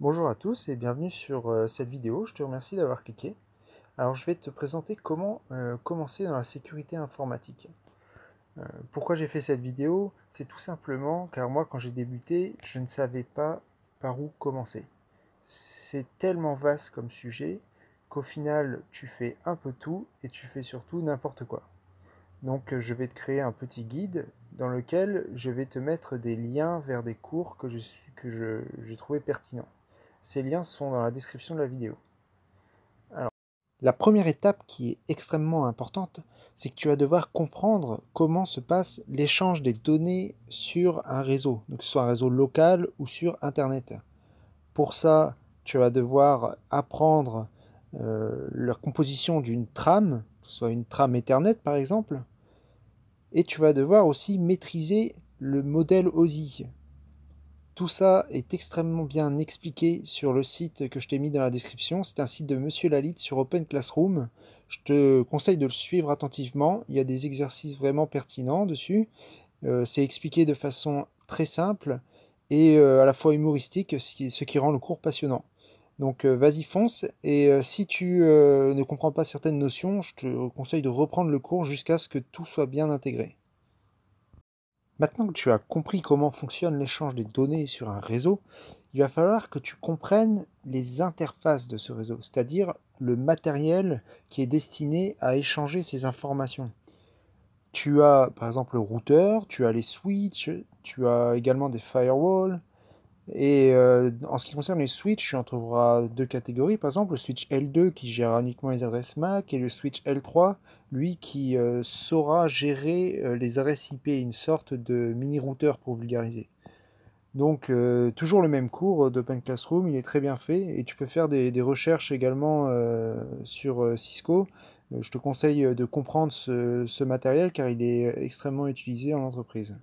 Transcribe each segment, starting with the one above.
Bonjour à tous et bienvenue sur euh, cette vidéo, je te remercie d'avoir cliqué. Alors je vais te présenter comment euh, commencer dans la sécurité informatique. Euh, pourquoi j'ai fait cette vidéo C'est tout simplement car moi quand j'ai débuté, je ne savais pas par où commencer. C'est tellement vaste comme sujet qu'au final tu fais un peu tout et tu fais surtout n'importe quoi. Donc je vais te créer un petit guide dans lequel je vais te mettre des liens vers des cours que j'ai que je, trouvé pertinents. Ces liens sont dans la description de la vidéo. Alors, la première étape qui est extrêmement importante, c'est que tu vas devoir comprendre comment se passe l'échange des données sur un réseau, que ce soit un réseau local ou sur Internet. Pour ça, tu vas devoir apprendre euh, la composition d'une trame, que ce soit une trame Ethernet par exemple, et tu vas devoir aussi maîtriser le modèle OSI, tout ça est extrêmement bien expliqué sur le site que je t'ai mis dans la description. C'est un site de Monsieur Lalit sur Open Classroom. Je te conseille de le suivre attentivement. Il y a des exercices vraiment pertinents dessus. Euh, c'est expliqué de façon très simple et euh, à la fois humoristique, ce qui rend le cours passionnant. Donc euh, vas-y fonce et si tu ne comprends pas certaines notions, je te conseille de reprendre le cours jusqu'à ce que tout soit bien intégré. Maintenant que tu as compris comment fonctionne l'échange des données sur un réseau, il va falloir que tu comprennes les interfaces de ce réseau, c'est-à-dire le matériel qui est destiné à échanger ces informations. Tu as par exemple le routeur, tu as les switches, tu as également des firewalls, et euh, en ce qui concerne les switches, on trouvera deux catégories. Par exemple, le switch L2 qui gérera uniquement les adresses MAC et le switch L3, lui, qui euh, saura gérer euh, les adresses IP, une sorte de mini-routeur pour vulgariser. Donc, toujours le même cours d'Open Classroom, il est très bien fait et tu peux faire des, recherches également sur Cisco. Je te conseille de comprendre ce, ce matériel car il est extrêmement utilisé en entreprise.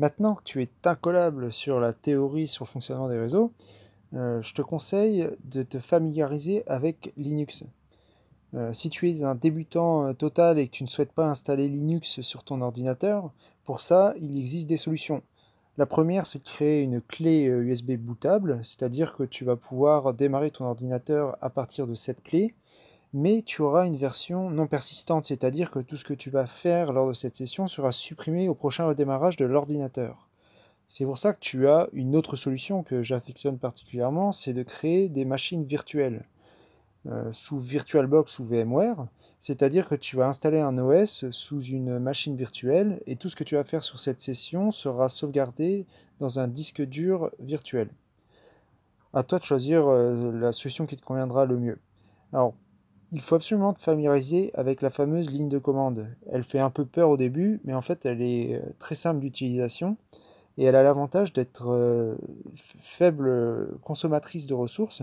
Maintenant que tu es incollable sur la théorie sur le fonctionnement des réseaux, euh, je te conseille de te familiariser avec Linux. Euh, si tu es un débutant euh, total et que tu ne souhaites pas installer Linux sur ton ordinateur, pour ça, il existe des solutions. La première, c'est de créer une clé USB bootable, c'est-à-dire que tu vas pouvoir démarrer ton ordinateur à partir de cette clé mais tu auras une version non persistante, c'est-à-dire que tout ce que tu vas faire lors de cette session sera supprimé au prochain redémarrage de l'ordinateur. C'est pour ça que tu as une autre solution que j'affectionne particulièrement, c'est de créer des machines virtuelles euh, sous VirtualBox ou VMware, c'est-à-dire que tu vas installer un OS sous une machine virtuelle et tout ce que tu vas faire sur cette session sera sauvegardé dans un disque dur virtuel. À toi de choisir euh, la solution qui te conviendra le mieux. Alors il faut absolument te familiariser avec la fameuse ligne de commande. Elle fait un peu peur au début, mais en fait elle est euh, très simple d'utilisation et elle a l'avantage d'être euh, faible consommatrice de ressources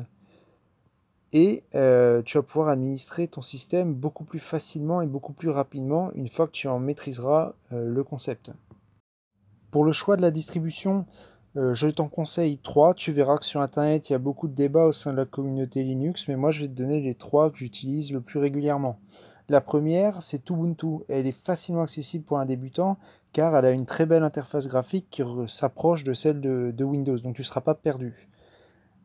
et euh, tu vas pouvoir administrer ton système beaucoup plus facilement et beaucoup plus rapidement une fois que tu en maîtriseras le concept. Pour le choix de la distribution, euh, je t'en conseille trois. Tu verras que sur Internet, il y a beaucoup de débats au sein de la communauté Linux, mais moi, je vais te donner les trois que j'utilise le plus régulièrement. La première, c'est Ubuntu. Elle est facilement accessible pour un débutant car elle a une très belle interface graphique qui s'approche de celle de, de Windows, donc tu ne seras pas perdu.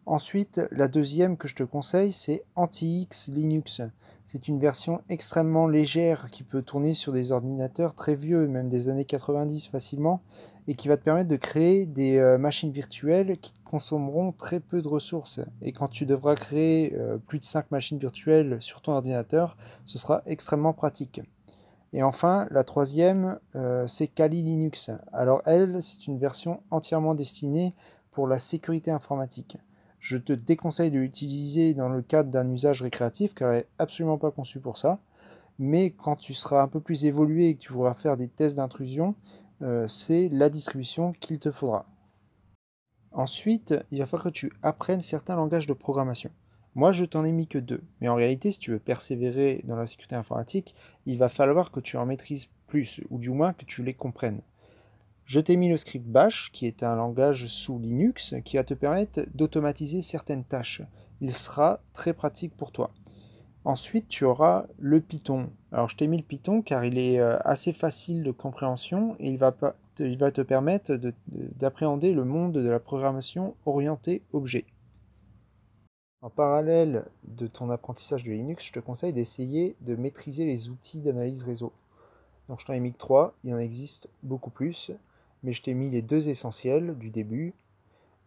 Ensuite, la deuxième que je te conseille, c'est Anti-X Linux. C'est une version extrêmement légère qui peut tourner sur des ordinateurs très vieux, même des années 90 facilement, et qui va te permettre de créer des euh, machines virtuelles qui consommeront très peu de ressources. Et quand tu devras créer euh, plus de 5 machines virtuelles sur ton ordinateur, ce sera extrêmement pratique. Et enfin, la troisième, euh, c'est Kali Linux. Alors elle, c'est une version entièrement destinée pour la sécurité informatique. Je te déconseille de l'utiliser dans le cadre d'un usage récréatif car elle n'est absolument pas conçue pour ça. Mais quand tu seras un peu plus évolué et que tu voudras faire des tests d'intrusion, euh, c'est la distribution qu'il te faudra. Ensuite, il va falloir que tu apprennes certains langages de programmation. Moi, je t'en ai mis que deux. Mais en réalité, si tu veux persévérer dans la sécurité informatique, il va falloir que tu en maîtrises plus, ou du moins que tu les comprennes. Je t'ai mis le script bash, qui est un langage sous Linux, qui va te permettre d'automatiser certaines tâches. Il sera très pratique pour toi. Ensuite, tu auras le Python. Alors, je t'ai mis le Python car il est euh, assez facile de compréhension et il va, te permettre d'appréhender le monde de la programmation orientée objet. En parallèle de ton apprentissage de Linux, je te conseille d'essayer de maîtriser les outils d'analyse réseau. Donc, je t'en ai mis 3, il en existe beaucoup plus mais je t'ai mis les deux essentiels du début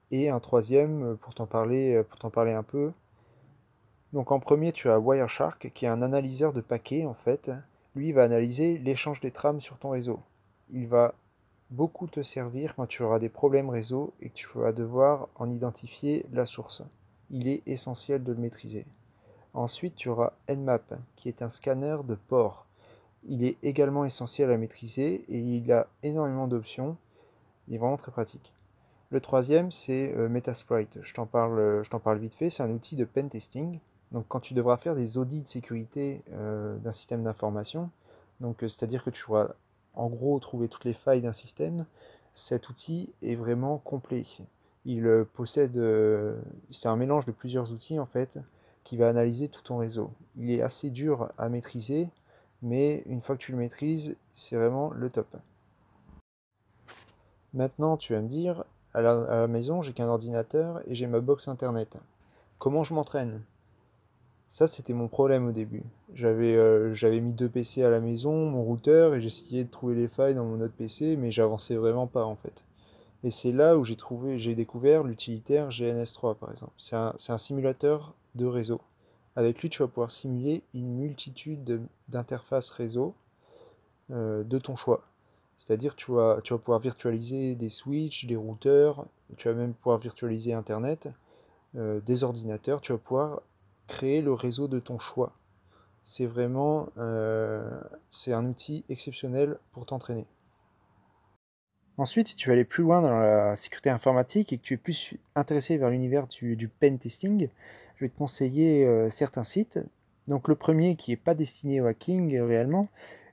et un troisième euh, pour t'en parler, euh, pour t'en parler un peu. Donc en premier, tu as Wireshark qui est un analyseur de paquets en fait. Lui va analyser l'échange des trames sur ton réseau. Il va beaucoup te servir quand tu auras des problèmes réseau et que tu vas devoir en identifier la source. Il est essentiel de le maîtriser. Ensuite, tu auras Nmap qui est un scanner de port. Il est également essentiel à maîtriser et il a énormément d'options il est vraiment très pratique. Le troisième, c'est euh, Metasprite. Euh, je t'en parle, vite fait. C'est un outil de pen testing. Donc, quand tu devras faire des audits de sécurité euh, d'un système d'information, donc c'est-à-dire que tu vas en gros trouver toutes les failles d'un système, cet outil est vraiment complet. Il possède, c'est un mélange de plusieurs outils en fait, qui va analyser tout ton réseau. Il est assez dur à maîtriser, mais une fois que tu le maîtrises, c'est vraiment le top. Maintenant, tu vas me dire, à la, maison, j'ai qu'un ordinateur et j'ai ma box internet. Comment je m'entraîne Ça, c'était mon problème au début. J'avais euh, mis deux PC à la maison, mon routeur, et j'essayais de trouver les failles dans mon autre PC, mais j'avançais vraiment pas en fait. Et c'est là où j'ai trouvé, j'ai découvert l'utilitaire GNS3 par exemple. C'est un, simulateur de réseau. Avec lui, tu vas pouvoir simuler une multitude d'interfaces réseau euh, de ton choix. C'est-à-dire tu vas, tu vas pouvoir virtualiser des switches, des routeurs, tu vas même pouvoir virtualiser Internet, euh, des ordinateurs, tu vas pouvoir créer le réseau de ton choix. C'est vraiment euh, un outil exceptionnel pour t'entraîner. Ensuite, si tu veux aller plus loin dans la sécurité informatique et que tu es plus intéressé vers l'univers du, pen testing, je vais te conseiller euh, certains sites. Donc le premier qui n'est pas destiné au hacking réellement,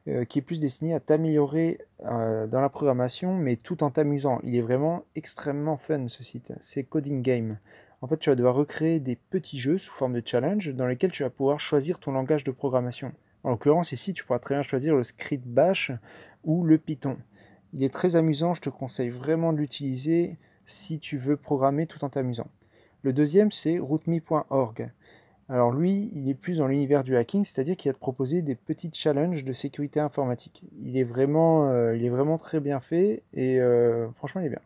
euh, qui est plus destiné à t'améliorer euh, dans la programmation, mais tout en t'amusant. Il est vraiment extrêmement fun ce site. C'est Coding Game. En fait, tu vas devoir recréer des petits jeux sous forme de challenge dans lesquels tu vas pouvoir choisir ton langage de programmation. En l'occurrence, ici, tu pourras très bien choisir le script bash ou le Python. Il est très amusant, je te conseille vraiment de l'utiliser si tu veux programmer tout en t'amusant. Le deuxième, c'est rootme.org. Alors lui, il est plus dans l'univers du hacking, c'est-à-dire qu'il a te proposer des petits challenges de sécurité informatique. Il est vraiment, euh, il est vraiment très bien fait et euh, franchement, il est bien.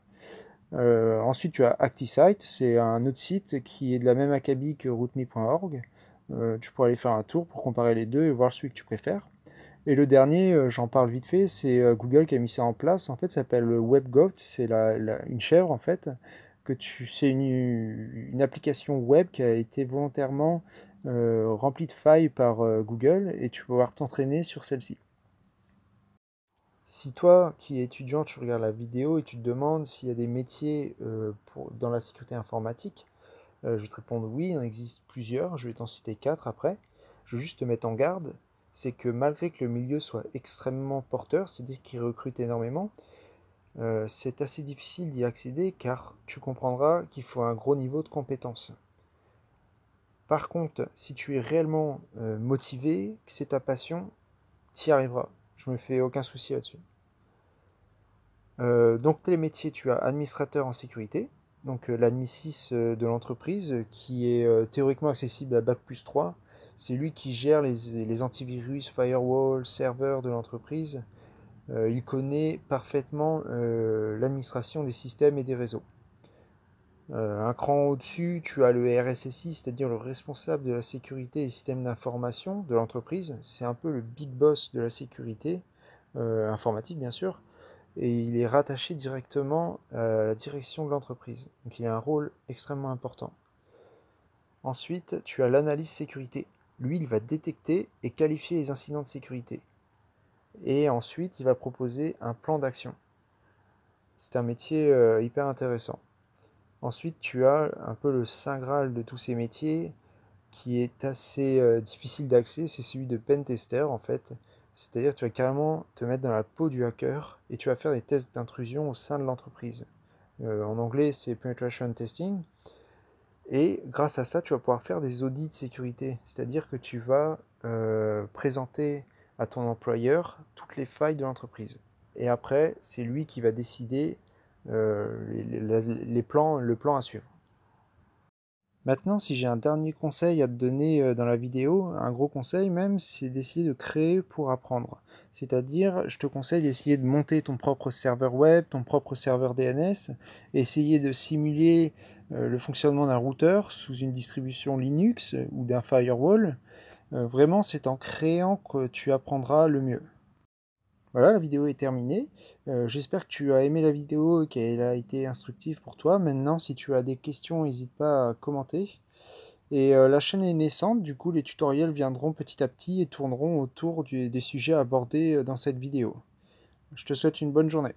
Euh, ensuite, tu as ActiSite, c'est un autre site qui est de la même acabit que rootme.org. tu pourras aller faire un tour pour comparer les deux et voir celui que tu préfères. Et le dernier, j'en parle vite fait, c'est Google qui a mis ça en place. En fait, ça s'appelle WebGoat, c'est la, une chèvre en fait, que tu, c'est une, application web qui a été volontairement euh, remplie de failles par euh, Google et tu vas pouvoir t'entraîner sur celle-ci. Si toi, qui es étudiant, tu regardes la vidéo et tu te demandes s'il y a des métiers euh, dans la sécurité informatique, je vais te répondre oui, il en existe plusieurs, je vais t'en citer quatre après. Je veux juste te mettre en garde, c'est que malgré que le milieu soit extrêmement porteur, c'est-à-dire qu'il recrute énormément, euh, c'est assez difficile d'y accéder car tu comprendras qu'il faut un gros niveau de compétence. Par contre, si tu es réellement euh, motivé, que c'est ta passion, tu y arriveras. Je me fais aucun souci là-dessus. Euh, donc tes métiers, tu as administrateur en sécurité, donc l'admis de l'entreprise, qui est théoriquement accessible à Bac plus 3. C'est lui qui gère les, les antivirus, firewall, serveurs de l'entreprise euh, il connaît parfaitement euh, l'administration des systèmes et des réseaux. Euh, un cran au-dessus, tu as le RSSI, c'est-à-dire le responsable de la sécurité des systèmes d'information de l'entreprise. C'est un peu le big boss de la sécurité informatique, bien sûr et il est rattaché directement à la direction de l'entreprise. Donc il a un rôle extrêmement important. Ensuite, tu as l'analyse sécurité. Lui, il va détecter et qualifier les incidents de sécurité. Et ensuite, il va proposer un plan d'action. C'est un métier euh, hyper intéressant. Ensuite, tu as un peu le saint graal de tous ces métiers qui est assez euh, difficile d'accès, c'est celui de pentester en fait. C'est-à-dire tu vas carrément te mettre dans la peau du hacker et tu vas faire des tests d'intrusion au sein de l'entreprise. Euh, en anglais, c'est penetration testing. Et grâce à ça, tu vas pouvoir faire des audits de sécurité. C'est-à-dire que tu vas présenter à ton employeur toutes les failles de l'entreprise. Et après, c'est lui qui va décider euh, les, les, plans, le plan à suivre. Maintenant, si j'ai un dernier conseil à te donner euh, dans la vidéo, un gros conseil même, c'est d'essayer de créer pour apprendre. C'est-à-dire, je te conseille d'essayer de monter ton propre serveur web, ton propre serveur DNS, essayer de simuler euh, le fonctionnement d'un routeur sous une distribution Linux ou d'un firewall, euh, vraiment, c'est en créant que tu apprendras le mieux. Voilà, la vidéo est terminée. Euh, j'espère que tu as aimé la vidéo et qu'elle a été instructive pour toi. Maintenant, si tu as des questions, n'hésite pas à commenter. Et euh, la chaîne est naissante, du coup les tutoriels viendront petit à petit et tourneront autour des sujets abordés dans cette vidéo. Je te souhaite une bonne journée.